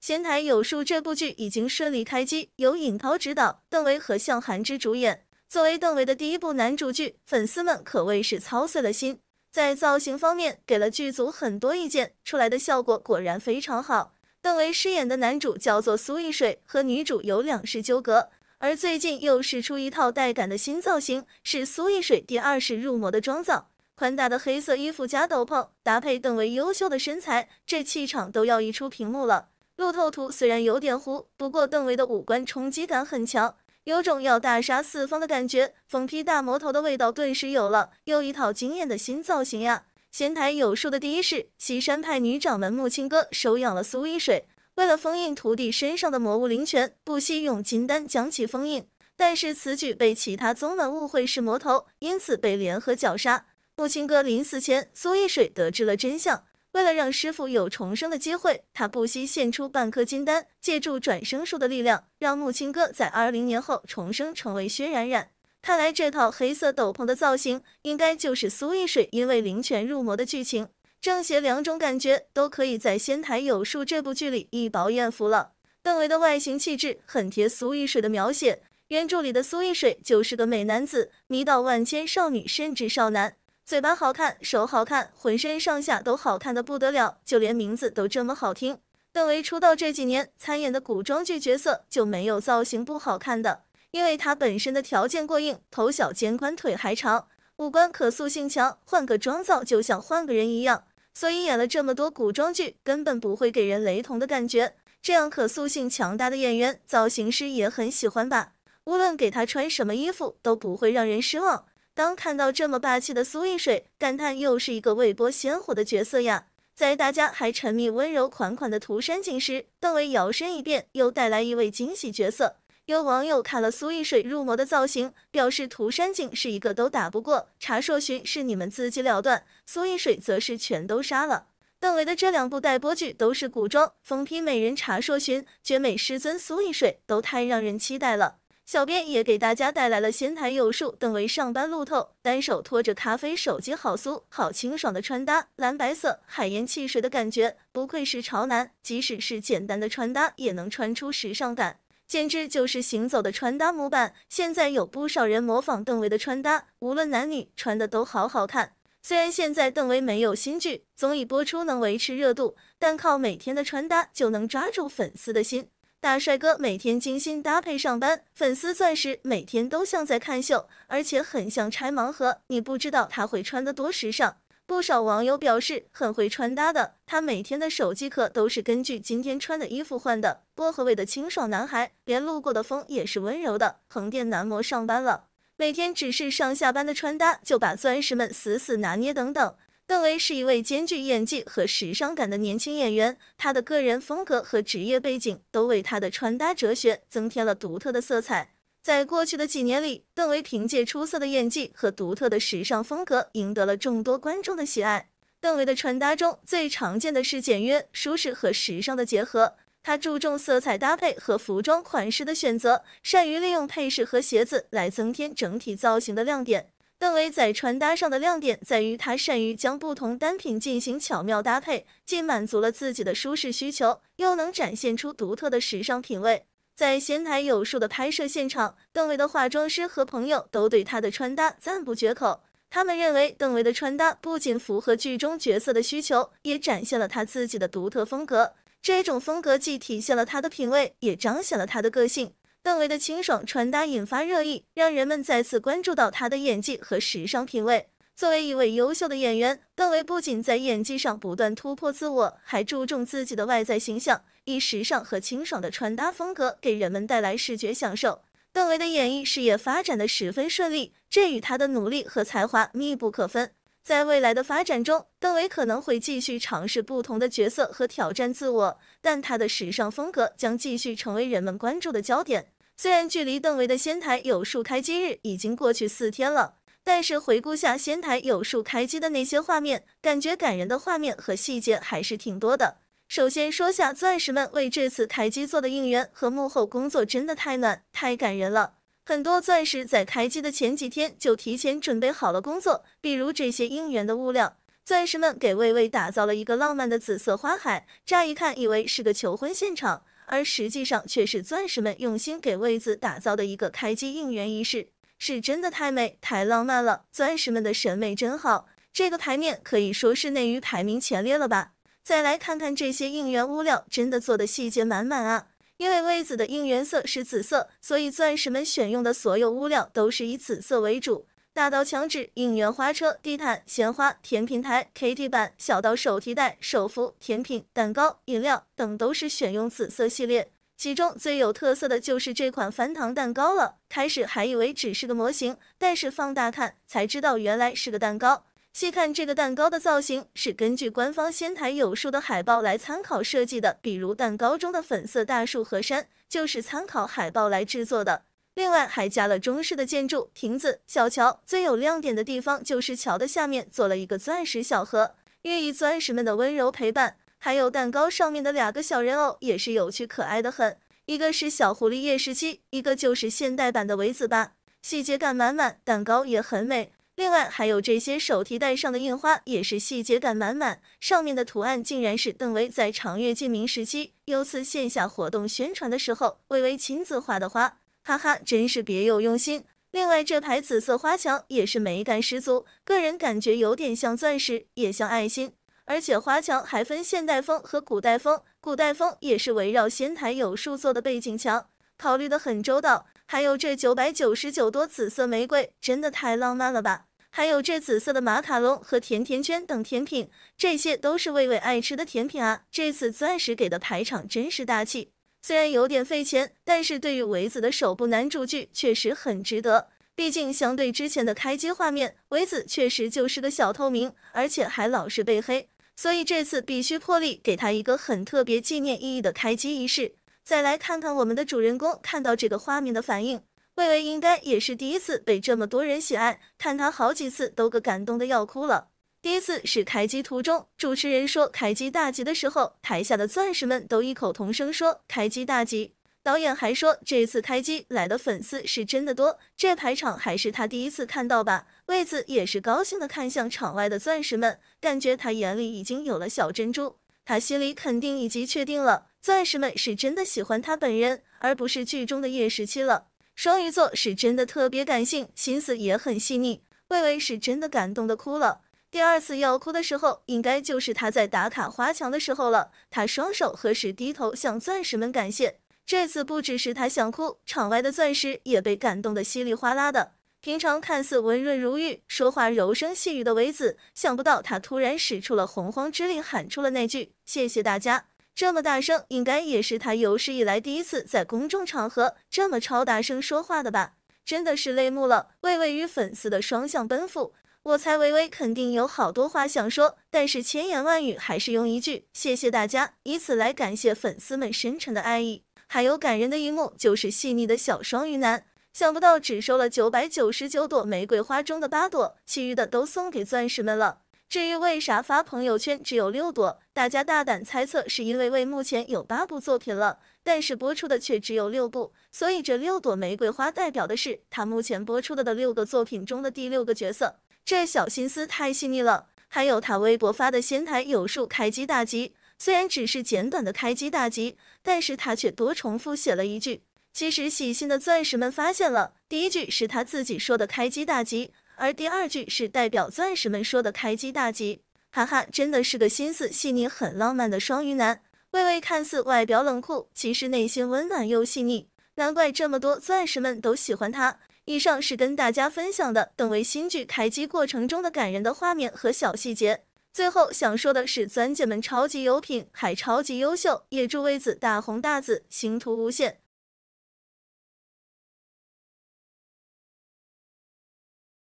仙台有数》这部剧已经顺利开机，由尹涛执导，邓为和向涵之主演。作为邓为的第一部男主剧，粉丝们可谓是操碎了心。在造型方面，给了剧组很多意见，出来的效果果然非常好。邓为饰演的男主叫做苏一水，和女主有两世纠葛。而最近又试出一套带感的新造型，是苏一水第二世入魔的妆造。宽大的黑色衣服加斗篷，搭配邓为优秀的身材，这气场都要溢出屏幕了。路透图虽然有点糊，不过邓为的五官冲击感很强，有种要大杀四方的感觉，疯批大魔头的味道顿时有了，又一套惊艳的新造型呀！仙台有数的第一世，西山派女掌门木青哥收养了苏一水，为了封印徒弟身上的魔物灵泉，不惜用金丹将其封印，但是此举被其他宗门误会是魔头，因此被联合绞杀。木青哥临死前，苏易水得知了真相。为了让师傅有重生的机会，他不惜献出半颗金丹，借助转生术的力量，让木青哥在二零年后重生成为薛冉冉。看来这套黑色斗篷的造型，应该就是苏一水因为灵泉入魔的剧情，正邪两种感觉都可以在《仙台有树》这部剧里一饱眼福了。邓为的外形气质很贴苏一水的描写，原著里的苏一水就是个美男子，迷倒万千少女甚至少男。嘴巴好看，手好看，浑身上下都好看的不得了，就连名字都这么好听。邓为出道这几年参演的古装剧角色就没有造型不好看的，因为他本身的条件过硬，头小肩宽腿还长，五官可塑性强，换个妆造就像换个人一样。所以演了这么多古装剧，根本不会给人雷同的感觉。这样可塑性强大的演员，造型师也很喜欢吧？无论给他穿什么衣服，都不会让人失望。当看到这么霸气的苏一水，感叹又是一个未播先火的角色呀！在大家还沉迷温柔款款的涂山璟时，邓为摇身一变，又带来一位惊喜角色。有网友看了苏一水入魔的造型，表示涂山璟是一个都打不过，茶朔勋是你们自己了断，苏一水则是全都杀了。邓为的这两部待播剧都是古装，疯批美人茶朔勋，绝美师尊苏一水，都太让人期待了。小编也给大家带来了仙台有树邓为上班路透，单手托着咖啡，手机好酥好清爽的穿搭，蓝白色海盐汽水的感觉，不愧是潮男，即使是简单的穿搭也能穿出时尚感，简直就是行走的穿搭模板。现在有不少人模仿邓为的穿搭，无论男女穿的都好好看。虽然现在邓为没有新剧，综艺播出能维持热度，但靠每天的穿搭就能抓住粉丝的心。大帅哥每天精心搭配上班，粉丝钻石每天都像在看秀，而且很像拆盲盒，你不知道他会穿得多时尚。不少网友表示很会穿搭的，他每天的手机壳都是根据今天穿的衣服换的。薄荷味的清爽男孩，连路过的风也是温柔的。横店男模上班了，每天只是上下班的穿搭，就把钻石们死死拿捏。等等。邓为是一位兼具演技和时尚感的年轻演员，他的个人风格和职业背景都为他的穿搭哲学增添了独特的色彩。在过去的几年里，邓为凭借出色的演技和独特的时尚风格，赢得了众多观众的喜爱。邓为的穿搭中最常见的是简约、舒适和时尚的结合，他注重色彩搭配和服装款式的选择，善于利用配饰和鞋子来增添整体造型的亮点。邓为在穿搭上的亮点在于，他善于将不同单品进行巧妙搭配，既满足了自己的舒适需求，又能展现出独特的时尚品味。在仙台有树的拍摄现场，邓为的化妆师和朋友都对他的穿搭赞不绝口。他们认为，邓为的穿搭不仅符合剧中角色的需求，也展现了他自己的独特风格。这种风格既体现了他的品味，也彰显了他的个性。邓为的清爽穿搭引发热议，让人们再次关注到他的演技和时尚品味。作为一位优秀的演员，邓为不仅在演技上不断突破自我，还注重自己的外在形象，以时尚和清爽的穿搭风格给人们带来视觉享受。邓为的演艺事业发展的十分顺利，这与他的努力和才华密不可分。在未来的发展中，邓为可能会继续尝试不同的角色和挑战自我，但他的时尚风格将继续成为人们关注的焦点。虽然距离邓为的仙台有树开机日已经过去四天了，但是回顾下仙台有树开机的那些画面，感觉感人的画面和细节还是挺多的。首先说下钻石们为这次开机做的应援和幕后工作，真的太暖太感人了。很多钻石在开机的前几天就提前准备好了工作，比如这些应援的物料，钻石们给魏魏打造了一个浪漫的紫色花海，乍一看以为是个求婚现场。而实际上，却是钻石们用心给位子打造的一个开机应援仪式，是真的太美太浪漫了。钻石们的审美真好，这个牌面可以说是内娱排名前列了吧？再来看看这些应援物料，真的做的细节满满啊！因为位子的应援色是紫色，所以钻石们选用的所有物料都是以紫色为主。大到墙纸、应援花车、地毯、鲜花、甜品台、KT 板，小到手提袋、手幅、甜品、蛋糕、饮料等，都是选用紫色系列。其中最有特色的就是这款翻糖蛋糕了。开始还以为只是个模型，但是放大看才知道原来是个蛋糕。细看这个蛋糕的造型，是根据官方仙台有树的海报来参考设计的。比如蛋糕中的粉色大树和山，就是参考海报来制作的。另外还加了中式的建筑、亭子、小桥，最有亮点的地方就是桥的下面做了一个钻石小盒，寓意钻石们的温柔陪伴。还有蛋糕上面的两个小人偶也是有趣可爱的很，一个是小狐狸叶石七，一个就是现代版的维子吧，细节感满满，蛋糕也很美。另外还有这些手提袋上的印花也是细节感满满，上面的图案竟然是邓为在长月烬明时期有次线下活动宣传的时候，微微亲自画的花。哈哈，真是别有用心。另外，这排紫色花墙也是美感十足，个人感觉有点像钻石，也像爱心。而且花墙还分现代风和古代风，古代风也是围绕仙台有树做的背景墙，考虑的很周到。还有这九百九十九朵紫色玫瑰，真的太浪漫了吧！还有这紫色的马卡龙和甜甜圈等甜品，这些都是魏魏爱吃的甜品啊。这次钻石给的排场真是大气。虽然有点费钱，但是对于维子的首部男主剧确实很值得。毕竟相对之前的开机画面，维子确实就是个小透明，而且还老是被黑，所以这次必须破例给他一个很特别纪念意义的开机仪式。再来看看我们的主人公看到这个画面的反应，魏巍应该也是第一次被这么多人喜爱，看他好几次都个感动的要哭了。第一次是开机途中，主持人说开机大吉的时候，台下的钻石们都异口同声说开机大吉。导演还说这次开机来的粉丝是真的多，这排场还是他第一次看到吧。为此也是高兴的看向场外的钻石们，感觉他眼里已经有了小珍珠，他心里肯定已经确定了钻石们是真的喜欢他本人，而不是剧中的叶十七了。双鱼座是真的特别感性，心思也很细腻，魏巍是真的感动的哭了。第二次要哭的时候，应该就是他在打卡花墙的时候了。他双手合十，低头向钻石们感谢。这次不只是他想哭，场外的钻石也被感动的稀里哗啦的。平常看似温润如玉、说话柔声细语的唯子，想不到他突然使出了洪荒之力，喊出了那句“谢谢大家”。这么大声，应该也是他有史以来第一次在公众场合这么超大声说话的吧？真的是泪目了！为位与粉丝的双向奔赴。我猜维维肯定有好多话想说，但是千言万语还是用一句谢谢大家，以此来感谢粉丝们深沉的爱意。还有感人的一幕就是细腻的小双鱼男，想不到只收了九百九十九朵玫瑰花中的八朵，其余的都送给钻石们了。至于为啥发朋友圈只有六朵，大家大胆猜测，是因为为目前有八部作品了，但是播出的却只有六部，所以这六朵玫瑰花代表的是他目前播出的的六个作品中的第六个角色。这小心思太细腻了，还有他微博发的仙台有树开机大吉，虽然只是简短的开机大吉，但是他却多重复写了一句。其实细心的钻石们发现了，第一句是他自己说的开机大吉，而第二句是代表钻石们说的开机大吉。哈哈，真的是个心思细腻、很浪漫的双鱼男，微微看似外表冷酷，其实内心温暖又细腻，难怪这么多钻石们都喜欢他。以上是跟大家分享的邓为新剧开机过程中的感人的画面和小细节。最后想说的是，钻姐们超级有品，还超级优秀，也祝魏此大红大紫，星途无限。